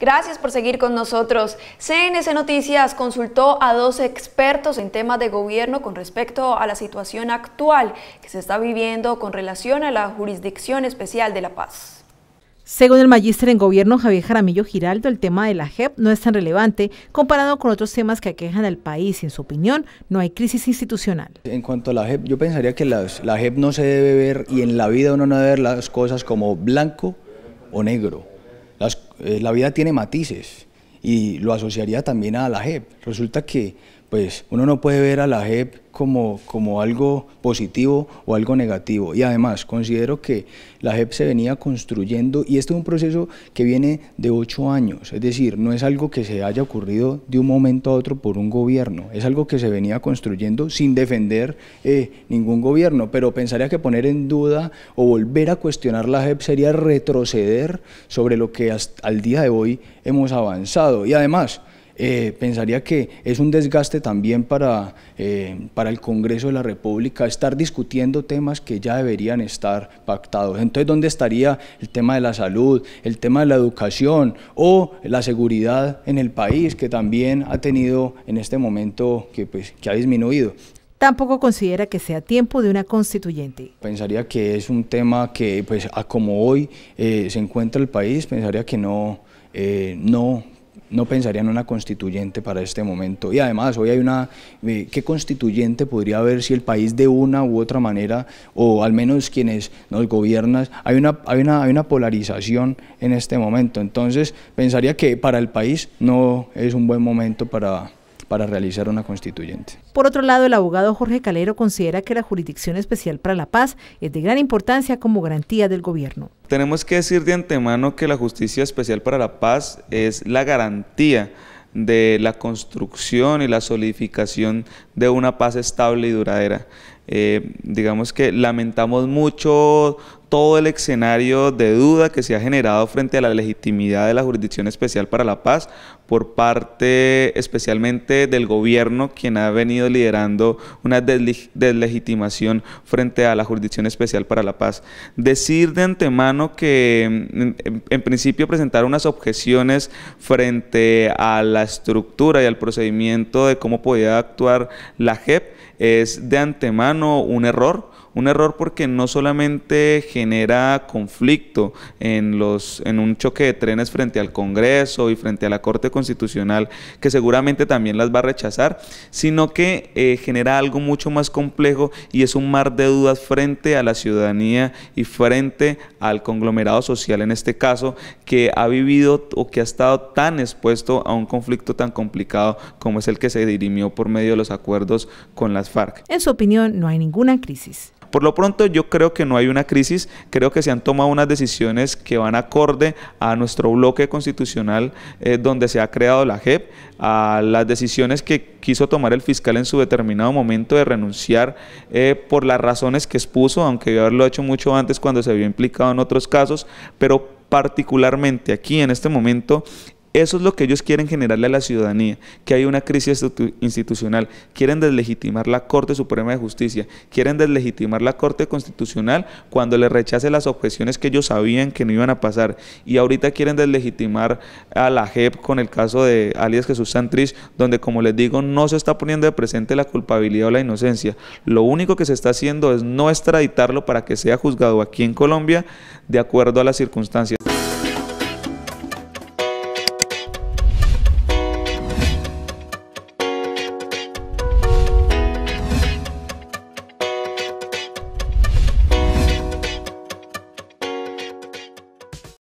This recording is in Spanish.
Gracias por seguir con nosotros. CNC Noticias consultó a dos expertos en temas de gobierno con respecto a la situación actual que se está viviendo con relación a la Jurisdicción Especial de la Paz. Según el magíster en gobierno Javier Jaramillo Giraldo, el tema de la JEP no es tan relevante comparado con otros temas que aquejan al país y en su opinión no hay crisis institucional. En cuanto a la JEP, yo pensaría que la JEP no se debe ver y en la vida uno no debe ver las cosas como blanco o negro eh, la vida tiene matices y lo asociaría también a la JEP. Resulta que pues uno no puede ver a la JEP como, como algo positivo o algo negativo. Y además considero que la JEP se venía construyendo y este es un proceso que viene de ocho años, es decir, no es algo que se haya ocurrido de un momento a otro por un gobierno, es algo que se venía construyendo sin defender eh, ningún gobierno, pero pensaría que poner en duda o volver a cuestionar la JEP sería retroceder sobre lo que hasta al día de hoy hemos avanzado. Y además, eh, pensaría que es un desgaste también para, eh, para el Congreso de la República estar discutiendo temas que ya deberían estar pactados. Entonces, ¿dónde estaría el tema de la salud, el tema de la educación o la seguridad en el país, que también ha tenido en este momento que, pues, que ha disminuido? tampoco considera que sea tiempo de una constituyente. Pensaría que es un tema que, pues, a como hoy eh, se encuentra el país, pensaría que no, no no pensaría en una constituyente para este momento. Y además, hoy hay una... Eh, ¿Qué constituyente podría haber si el país de una u otra manera, o al menos quienes nos gobiernan, hay una, hay una, hay una polarización en este momento? Entonces, pensaría que para el país no es un buen momento para, para realizar una constituyente. Por otro lado, el abogado Jorge Calero considera que la Jurisdicción Especial para la Paz es de gran importancia como garantía del gobierno. Tenemos que decir de antemano que la Justicia Especial para la Paz es la garantía de la construcción y la solidificación de una paz estable y duradera. Eh, digamos que lamentamos mucho todo el escenario de duda que se ha generado frente a la legitimidad de la Jurisdicción Especial para la Paz por parte especialmente del gobierno, quien ha venido liderando una deslegitimación frente a la Jurisdicción Especial para la Paz. Decir de antemano que mm, en, principio presentar unas objeciones frente a la estructura y al procedimiento de cómo podía actuar la JEP es de antemano un error un error porque no solamente genera conflicto en, los, en un choque de trenes frente al Congreso y frente a la Corte Constitucional, que seguramente también las va a rechazar, sino que eh, genera algo mucho más complejo y es un mar de dudas frente a la ciudadanía y frente al conglomerado social en este caso que ha vivido o que ha estado tan expuesto a un conflicto tan complicado como es el que se dirimió por medio de los acuerdos con las FARC. En su opinión, no hay ninguna crisis. Por lo pronto yo creo que no hay una crisis, creo que se han tomado unas decisiones que van acorde a nuestro bloque constitucional eh, donde se ha creado la JEP, a las decisiones que quiso tomar el fiscal en su determinado momento de renunciar eh, por las razones que expuso, aunque lo haberlo hecho mucho antes cuando se vio implicado en otros casos, pero particularmente aquí en este momento eso es lo que ellos quieren generarle a la ciudadanía, que hay una crisis institucional. Quieren deslegitimar la Corte Suprema de Justicia, quieren deslegitimar la Corte Constitucional cuando le rechace las objeciones que ellos sabían que no iban a pasar. Y ahorita quieren deslegitimar a la JEP con el caso de alias Jesús Santrich, donde como les digo, no se está poniendo de presente la culpabilidad o la inocencia. Lo único que se está haciendo es no extraditarlo para que sea juzgado aquí en Colombia de acuerdo a las circunstancias.